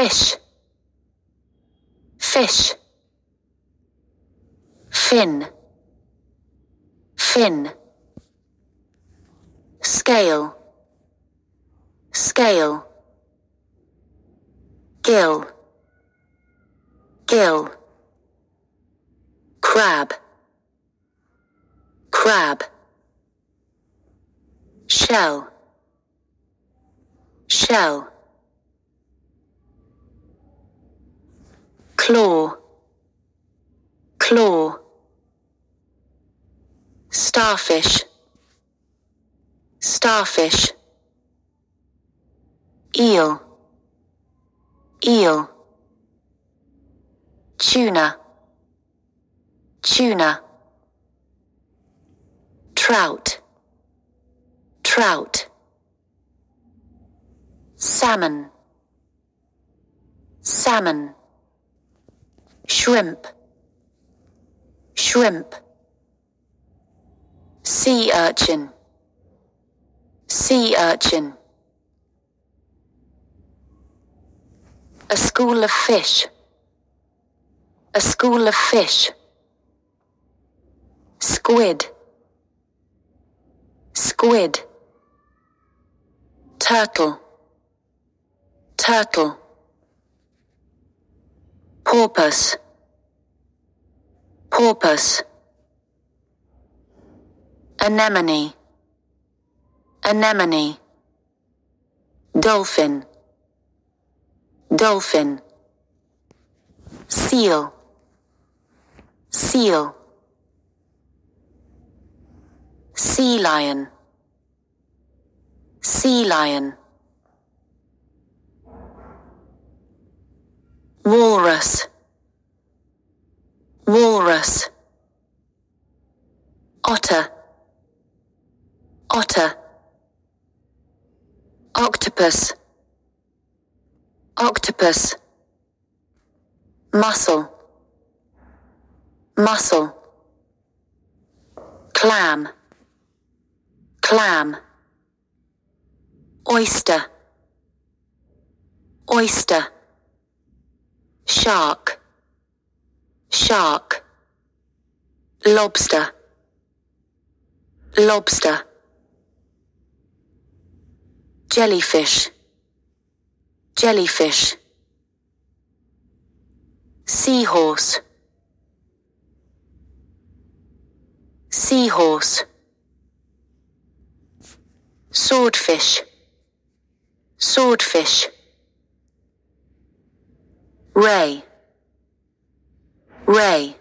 fish, fish, fin, fin, scale, scale, gill, gill, crab, crab, shell, shell, claw, claw. Starfish, starfish. Eel, eel. Tuna, tuna. Trout, trout. Salmon, salmon shrimp, shrimp, sea urchin, sea urchin, a school of fish, a school of fish, squid, squid, turtle, turtle, porpoise porpoise anemone anemone dolphin dolphin seal seal sea lion sea lion Walrus. Walrus. Otter. Otter. Octopus. Octopus. Muscle. Muscle. Clam. Clam. Oyster. Oyster shark, shark, lobster, lobster, jellyfish, jellyfish, seahorse, seahorse, swordfish, swordfish. Ray. Ray.